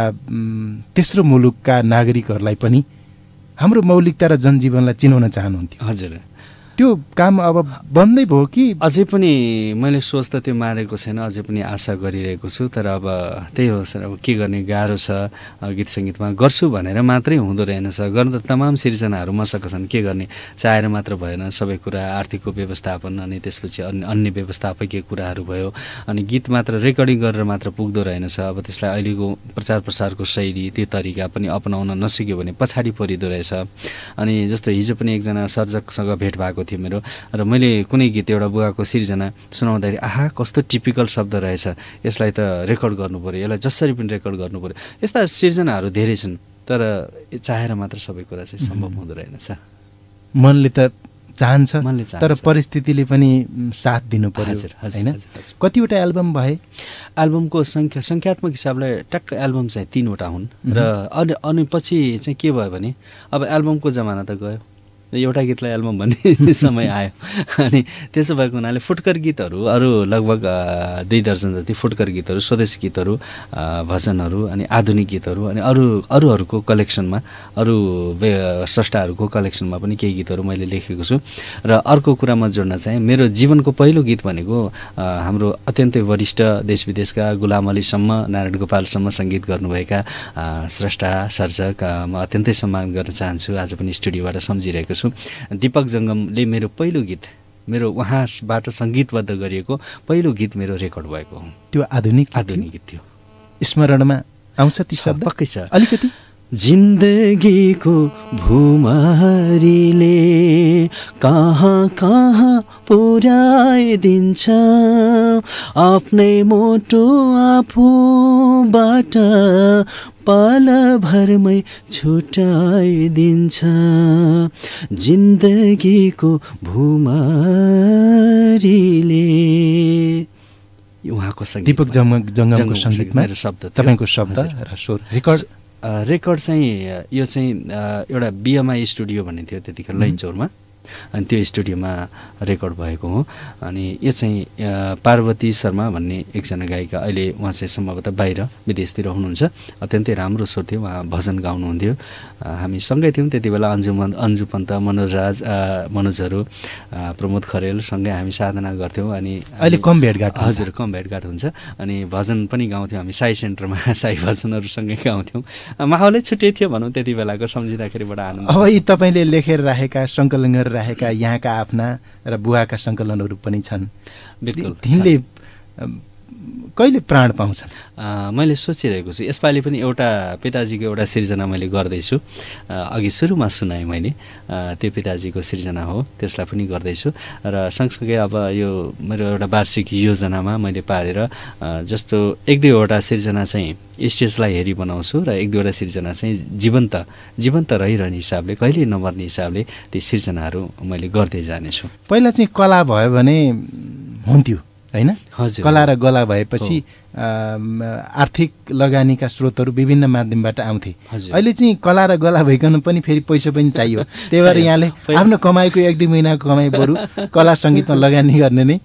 तेस्रो मुलुकका नागरिकहरूलाई पनि हाम्रो मौलिकता र जनजीवनलाई चिनाउन चाहनुहुन्थ्यो हजुर त्यो काम अब बन्दै भयो कि अझै पनि मैले सोच त त्यो मारेको छैन अझै पनि आशा गरिरहेको छु तर अब त्यही हो सर अब के गर्ने गाह्रो छ गीत सङ्गीतमा गर्छु भनेर मात्रै हुँदो रहेनछ गर्नु त तमाम सिर्जनाहरू मसँग छन् के गर्ने चाहेर मात्र भएन सबै कुरा आर्थिकको व्यवस्थापन अनि त्यसपछि अन्य अन्य व्यवस्थापकीय कुराहरू भयो अनि गीत मात्र रेकर्डिङ गरेर मात्र पुग्दो रहेनछ अब त्यसलाई अहिलेको प्रचार प्रसारको शैली त्यो तरिका पनि अपनाउन नसक्यो भने पछाडि परिदो रहेछ अनि जस्तो हिजो पनि एकजना सर्जकसँग भेट भएको थियो मेरो र मैले कुनै गीत एउटा बुवाको सिर्जना सुनाउँदाखेरि आहा कस्तो टिपिकल शब्द रहेछ यसलाई त रेकर्ड गर्नु यसलाई जसरी पनि रेकर्ड गर्नु पऱ्यो यस्ता सिर्जनाहरू धेरै छन् तर चाहेर मात्र सबै कुरा चाहिँ सम्भव हुँदो रहेनछ मनले त चाहन्छ तर परिस्थितिले पनि साथ दिनु पर्यो होइन कतिवटा एल्बम भए एल्बमको सङ्ख्या सङ्ख्यात्मक हिसाबले ट्याक्क एल्बम चाहिँ तिनवटा हुन् र अनि अनि पछि चाहिँ के भयो भने अब एल्बमको जमाना त गयो एउटा गीतलाई एल्बम भन्ने समय आयो अनि त्यसो भएको हुनाले फुटकर गीतहरू अरू लगभग दुई दर्जन जति फुटकर गीतहरू स्वदेशी गीतहरू भजनहरू अनि आधुनिक गीतहरू अनि अरू अरूहरूको कलेक्सनमा अरू स्रष्टाहरूको कलेक्सनमा पनि केही गीतहरू मैले लेखेको छु र अर्को कुरा म जोड्न चाहेँ मेरो जीवनको पहिलो गीत भनेको हाम्रो अत्यन्तै वरिष्ठ देश विदेशका गुलाम अलीसम्म नारायण गोपालसम्म सङ्गीत गर्नुभएका स्रष्टा सर्जक म अत्यन्तै सम्मान गर्न चाहन्छु आज पनि स्टुडियोबाट सम्झिरहेको छु गर्छु दिपक जङ्गमले मेरो पहिलो गीत मेरो उहाँबाट सङ्गीतबद्ध गरिएको पहिलो गीत मेरो रेकर्ड भएको हो त्यो आधुनिक आधुनिक गीत थियो स्मरणमा आउँछ ती शब्द पक्कै छ अलिकति जिन्दगीको भुमरीले कहाँ कहाँ पुर्याइदिन्छ आफ्नै मोटो आफूबाट पाल भरमै छुटाइदिन्छ जिन्दगीको भुमारीले उहाँको सङ्गीत दिपक जङ्ग जङ्गमको सङ्गीतमा शब्द तपाईँको शब्द र स्वर रेकर्ड रेकर्ड चाहिँ यो चाहिँ एउटा बिएमआई स्टुडियो भन्ने थियो त्यतिखेर लैनचौरमा अनि त्यो स्टुडियोमा रेकर्ड भएको हो अनि यो चाहिँ पार्वती शर्मा भन्ने एकजना गायिका अहिले उहाँ चाहिँ सम्भवतः बाहिर विदेशतिर हुनुहुन्छ अत्यन्तै राम्रो थियो उहाँ भजन गाउनुहुन्थ्यो हामी सँगै थियौँ त्यति बेला अन्जु अन्जु पन्त मनोज राज मनोजहरू प्रमोद खरेल सँगै हामी साधना गर्थ्यौँ अनि अहिले कम भेटघाट हजुर कम भेटघाट हुन्छ अनि भजन पनि गाउँथ्यौँ हामी साई सेन्टरमा साई भजनहरूसँगै गाउँथ्यौँ माहौलै छुट्टै थियो भनौँ त्यति बेलाको सम्झिँदाखेरि बडा आनन्द अब यी तपाईँले लेखेर राखेका सङ्कलन गरेर राखेका यहाँका आफ्ना र बुवाका सङ्कलनहरू पनि छन् बिल्कुल कहिले प्राण पाउँछ मैले सोचिरहेको छु यसपालि पनि एउटा पिताजीको एउटा सिर्जना मैले गर्दैछु अघि सुरुमा सुनाएँ मैले त्यो पिताजीको सिर्जना हो त्यसलाई पनि गर्दैछु र सँगसँगै अब यो मेरो एउटा वार्षिक योजनामा मैले पारेर जस्तो एक दुईवटा सिर्जना चाहिँ स्टेजलाई हेरी बनाउँछु र एक दुईवटा सिर्जना चाहिँ जीवन्त जीवन्त रहिरहने हिसाबले कहिले नमर्ने हिसाबले ती सिर्जनाहरू मैले गर्दै जानेछु पहिला चाहिँ कला भयो भने हुन्थ्यो होइन कला र गला भएपछि आर्थिक लगानीका स्रोतहरू विभिन्न माध्यमबाट आउँथे अहिले चाहिँ कला र गला भइकन पनि फेरि पैसा पनि चाहियो त्यही भएर यहाँले आफ्नो कमाईको एक दुई महिनाको कमाइ बरु कला सङ्गीतमा लगानी गर्ने नै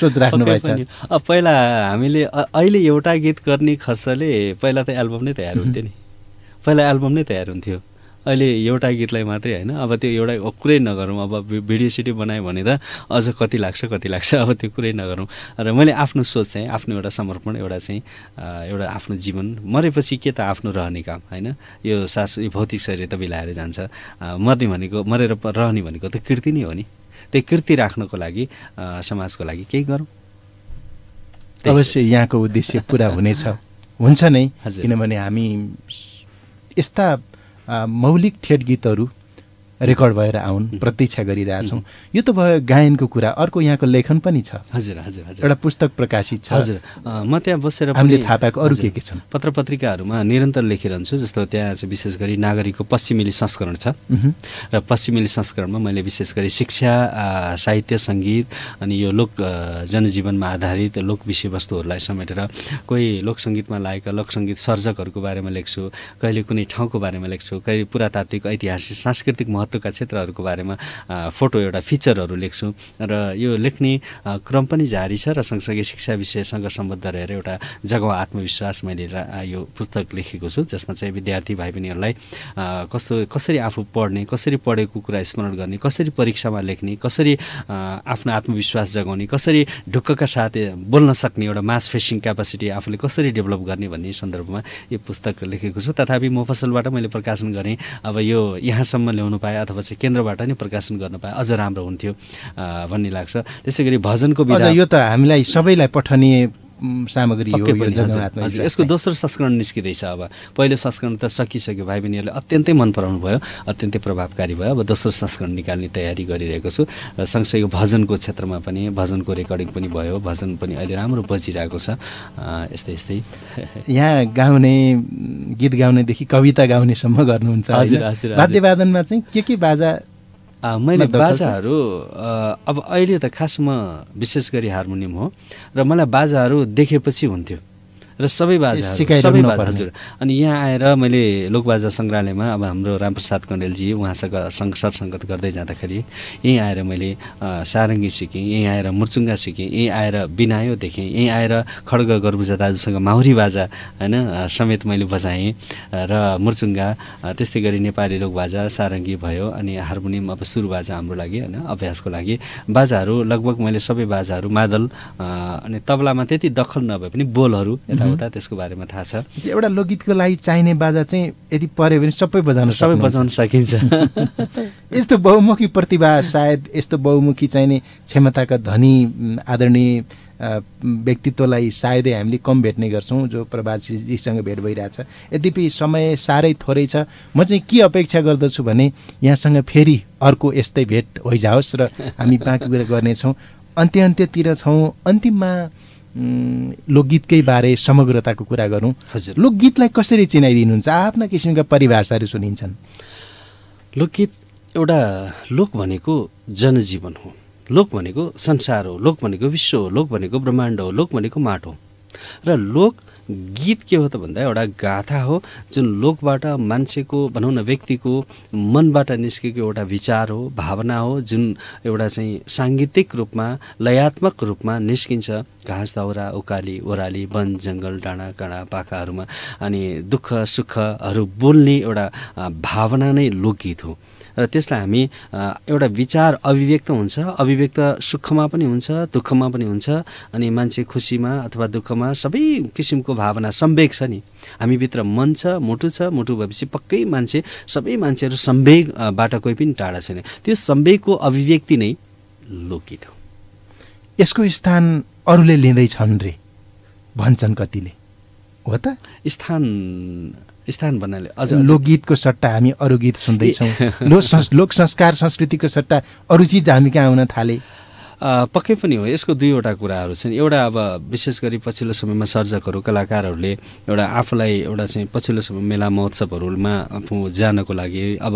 सोच राख्नुभएछ पहिला हामीले अहिले एउटा गीत गर्ने खर्चले पहिला त एल्बम नै तयार हुन्थ्यो नि पहिला एल्बम नै तयार हुन्थ्यो अहिले एउटा गीतलाई मात्रै होइन अब त्यो एउटा कुरै नगरौँ अब भिडियो सिडियो बनायो भने त अझ कति लाग्छ कति लाग्छ अब त्यो कुरै नगरौँ र मैले आफ्नो सोच चाहिँ आफ्नो एउटा समर्पण एउटा चाहिँ एउटा आफ्नो जीवन मरेपछि के त आफ्नो रहने काम होइन यो सास यो भौतिक शरीर त बिलाएर जान्छ मर्ने भनेको मरेर रहने भनेको त कृति नै हो नि त्यो कृति राख्नको लागि समाजको लागि केही गरौँ अवश्य यहाँको उद्देश्य पुरा हुनेछ हुन्छ नै किनभने हामी यस्ता मौलिक ठेट गीतहरू रेकर्ड भएर आउन् प्रतीक्षा गरिरहेछौँ यो त भयो गायनको कुरा अर्को यहाँको लेखन पनि छ हजुर हजुर हजुर एउटा पुस्तक प्रकाशित छ हजुर म त्यहाँ बसेर हामीले थाहा पाएको अरू के के छन् पत्र पत्रिकाहरूमा निरन्तर लेखिरहन्छु जस्तो त्यहाँ चाहिँ विशेष गरी नागरिकको पश्चिमेली संस्करण छ र पश्चिमेली संस्करणमा मैले विशेष गरी शिक्षा साहित्य सङ्गीत अनि यो लोक जनजीवनमा आधारित लोक विषयवस्तुहरूलाई समेटेर कोही लोक सङ्गीतमा लागेका लोक सङ्गीत सर्जकहरूको बारेमा लेख्छु कहिले कुनै ठाउँको बारेमा लेख्छु कहिले पुरातात्विक ऐतिहासिक सांस्कृतिक महत्त्व महत्त्वका क्षेत्रहरूको बारेमा फोटो एउटा फिचरहरू लेख्छु र यो लेख्ने क्रम पनि जारी छ र सँगसँगै शिक्षा विषयसँग सम्बद्ध रहेर एउटा जग्गा आत्मविश्वास मैले यो पुस्तक लेखेको छु जसमा चाहिँ विद्यार्थी भाइ बहिनीहरूलाई कस्तो कसरी आफू पढ्ने कसरी पढेको कुरा स्मरण गर्ने कसरी परीक्षामा लेख्ने कसरी आफ्नो आत्मविश्वास जगाउने कसरी ढुक्कका साथ बोल्न सक्ने एउटा मास फेसिङ क्यापासिटी आफूले कसरी डेभलप गर्ने भन्ने सन्दर्भमा यो पुस्तक लेखेको छु तथापि म फसलबाट मैले प्रकाशन गरेँ अब यो यहाँसम्म ल्याउनु पाएँ पाए अथवा चाहिँ केन्द्रबाट नै प्रकाशन गर्न पाए अझ राम्रो हुन्थ्यो भन्ने लाग्छ त्यसै गरी भजनको विधा यो त हामीलाई सबैलाई पठनीय सामग्री हो यसको दोस्रो संस्करण निस्किँदैछ अब पहिलो संस्करण त सकिसक्यो भाइ बहिनीहरूले अत्यन्तै मन पराउनु भयो अत्यन्तै प्रभावकारी भयो अब दोस्रो संस्करण निकाल्ने तयारी गरिरहेको छु र सँगसँगै भजनको क्षेत्रमा पनि भजनको रेकर्डिङ पनि भयो भजन पनि अहिले राम्रो बजिरहेको छ यस्तै यस्तै यहाँ गाउने गीत गाउनेदेखि कविता गाउनेसम्म गर्नुहुन्छ हजुर हजुर वाद्यवादनमा चाहिँ के के बाजा मैले बाजाहरू अब अहिले त खास म विशेष गरी हार्मोनियम हो र मलाई बाजाहरू देखेपछि हुन्थ्यो र सबै बाजा सबै बाजा हजुर अनि यहाँ आएर मैले लोकबाजा सङ्ग्रहालयमा अब हाम्रो रामप्रसाद कण्डेलजी उहाँसँग सङ्ग सरसङ्गत गर्दै जाँदाखेरि यहीँ आएर मैले सारङ्गी सिकेँ यहीँ आएर मुर्चुङ्गा सिकेँ यहीँ आएर बिनायो देखेँ यहीँ आएर खड्ग गर्बुजा दाजुसँग माहुरी बाजा होइन समेत मैले बजाएँ र मुर्चुङ्गा त्यस्तै गरी नेपाली लोकबाजा सारङ्गी भयो अनि हार्मोनियम अब सुरु बाजा हाम्रो लागि होइन अभ्यासको लागि बाजाहरू लगभग मैले सबै बाजाहरू मादल अनि तबलामा त्यति दखल नभए पनि बोलहरू यताउता त्यसको बारेमा थाहा छ एउटा लोकगीतको लागि चाहिने बाजा चाहिँ यदि पऱ्यो भने सबै बजाउन सबै बजाउन सकिन्छ यस्तो बहुमुखी प्रतिभा सायद यस्तो बहुमुखी चाहिने क्षमताका धनी आदरणीय व्यक्तित्वलाई सायदै हामीले कम भेट्ने गर्छौँ जो प्रभासीजीसँग भेट भइरहेछ यद्यपि समय साह्रै थोरै छ म चाहिँ के अपेक्षा गर्दछु भने यहाँसँग फेरि अर्को यस्तै भेट होइजाओस् र हामी बाँकी कुरा गर्नेछौँ अन्त्य अन्त्यतिर छौँ अन्तिममा लोकगीतकै बारे समग्रताको कुरा गरौँ हजुर लोकगीतलाई कसरी चिनाइदिनुहुन्छ आफ्ना किसिमका परिभाषाहरू सुनिन्छन् लोकगीत एउटा लोक भनेको जनजीवन हो लोक भनेको संसार हो लोक भनेको विश्व हो लोक भनेको ब्रह्माण्ड हो लोक भनेको माटो र लोक गीत के हो त भन्दा एउटा गाथा हो जुन लोकबाट मान्छेको भनौँ न व्यक्तिको मनबाट निस्केको एउटा विचार हो भावना हो जुन एउटा चाहिँ साङ्गीतिक रूपमा लयात्मक रूपमा निस्किन्छ घाँस दाउरा उकाली ओह्राली वन जङ्गल डाँडा काँडा पाखाहरूमा अनि दुःख सुखहरू बोल्ने एउटा भावना नै लोकगीत हो र त्यसलाई हामी एउटा विचार अभिव्यक्त हुन्छ अभिव्यक्त सुखमा पनि हुन्छ दुःखमा पनि हुन्छ अनि मान्छे खुसीमा अथवा दुःखमा सबै किसिमको भावना सम्वेग छ नि हामीभित्र मन छ मुटु छ मुटु भएपछि पक्कै मान्छे सबै मान्छेहरू सम्वेगबाट कोही पनि टाढा छैन त्यो सम्वेगको अभिव्यक्ति नै लोकगीत हो यसको स्थान अरूले लिँदैछन् रे भन्छन् कतिले हो त स्थान स्थान भन्नाले अझ लोकगीतको सट्टा हामी अरू गीत सुन्दैछौँ लोक संस्कार संस्कृतिको सट्टा अरू चिज हामी कहाँ आउन थाले पक्कै पनि हो यसको दुईवटा कुराहरू छन् एउटा अब विशेष गरी पछिल्लो समयमा सर्जकहरू कलाकारहरूले एउटा आफूलाई एउटा चाहिँ पछिल्लो समय मेला महोत्सवहरूमा आफू जानको लागि अब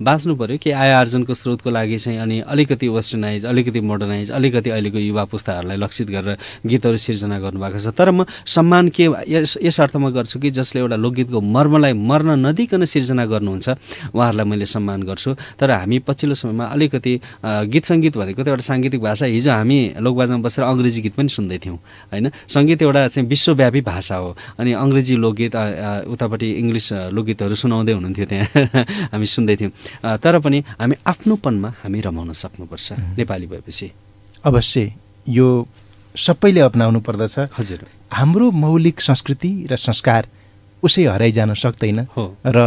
बाँच्नु पऱ्यो कि आय आर्जनको स्रोतको लागि चाहिँ अनि अलिकति वेस्टर्नाइज अलिकति मोडर्नाइज अलिकति अहिलेको युवा पुस्ताहरूलाई लक्षित गरेर गीतहरू सिर्जना गर्नुभएको छ तर म सम्मान के यस अर्थमा गर्छु कि जसले एउटा लोकगीतको मर्मलाई मर्न नदिकन सिर्जना गर्नुहुन्छ उहाँहरूलाई मैले सम्मान गर्छु तर हामी पछिल्लो समयमा अलिकति गीत सङ्गीत भनेको त एउटा साङ्गीतिक भाषा भाषा हिजो हामी लोकबाजामा बसेर अङ्ग्रेजी गीत पनि सुन्दै थियौँ होइन सङ्गीत एउटा चाहिँ विश्वव्यापी भाषा हो अनि अङ्ग्रेजी लोकगीत उतापट्टि इङ्ग्लिस लोकगीतहरू सुनाउँदै हुनुहुन्थ्यो त्यहाँ हामी सुन्दैथ्यौँ तर पनि हामी आफ्नोपनमा हामी रमाउन सक्नुपर्छ नेपाली भएपछि अवश्य यो सबैले अप्नाउनु पर्दछ हजुर हाम्रो मौलिक संस्कृति र संस्कार उसै हराइजान सक्दैन हो र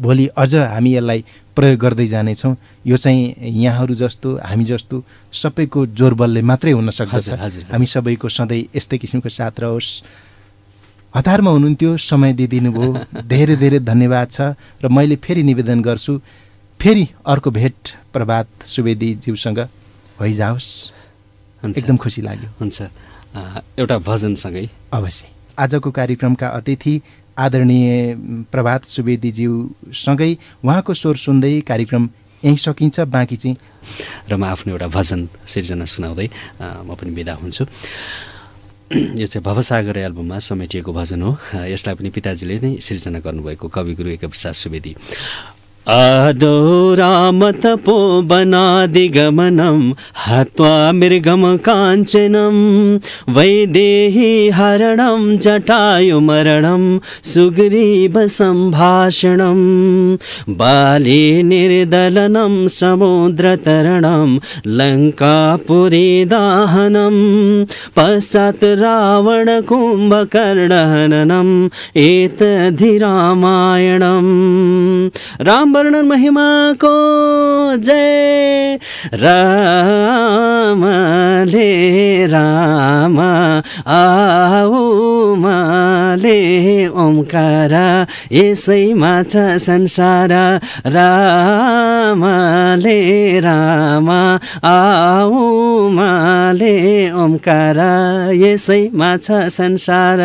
भोलि अझ हामी यसलाई प्रयोग गर्दै जानेछौँ यो चाहिँ यहाँहरू जस्तो हामी जस्तो सबैको जोरबलले मात्रै हुन सक्दछ हामी सबैको सधैँ यस्तै किसिमको साथ रहोस् हतारमा हुनुहुन्थ्यो समय दिइदिनुभयो धेरै धेरै धन्यवाद छ र मैले फेरि निवेदन गर्छु फेरि अर्को भेट प्रभात सुवेदीज्यूसँग भइजाओस् एकदम खुसी लाग्यो हुन्छ एउटा भजनसँगै अवश्य आजको कार्यक्रमका अतिथि आदरणीय प्रभात सुवेदीज्यूसँगै उहाँको स्वर सुन्दै कार्यक्रम यहीँ सकिन्छ बाँकी चाहिँ र म आफ्नो एउटा भजन सिर्जना सुनाउँदै म पनि बिदा हुन्छु यो चाहिँ भवसागर एल्बममा समेटिएको भजन हो यसलाई पनि पिताजीले नै सिर्जना गर्नुभएको कविगुरु गुरु एकप्रसाद सुवेदी अदो रामतपोवनादिगमनं हत्वा मृगं मृगमकाञ्चनं हरणं जटायुमरणं सुग्रीवसम्भाषणं निर्दलनं समुद्रतरणं लङ्कापुरीदाहनं पश्चात् एतधि एतधिरामायणं राम वर्णन महिमाको जय रामले राम आऊ माले ओमकार यसै माछा संसार रामले राम आऊ माले ओमकार यसै माछा संसार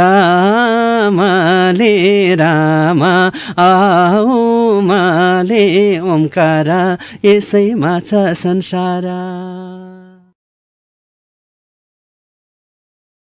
रामले राम आऊ उमाले ओमकारा यसैमा छ संसारा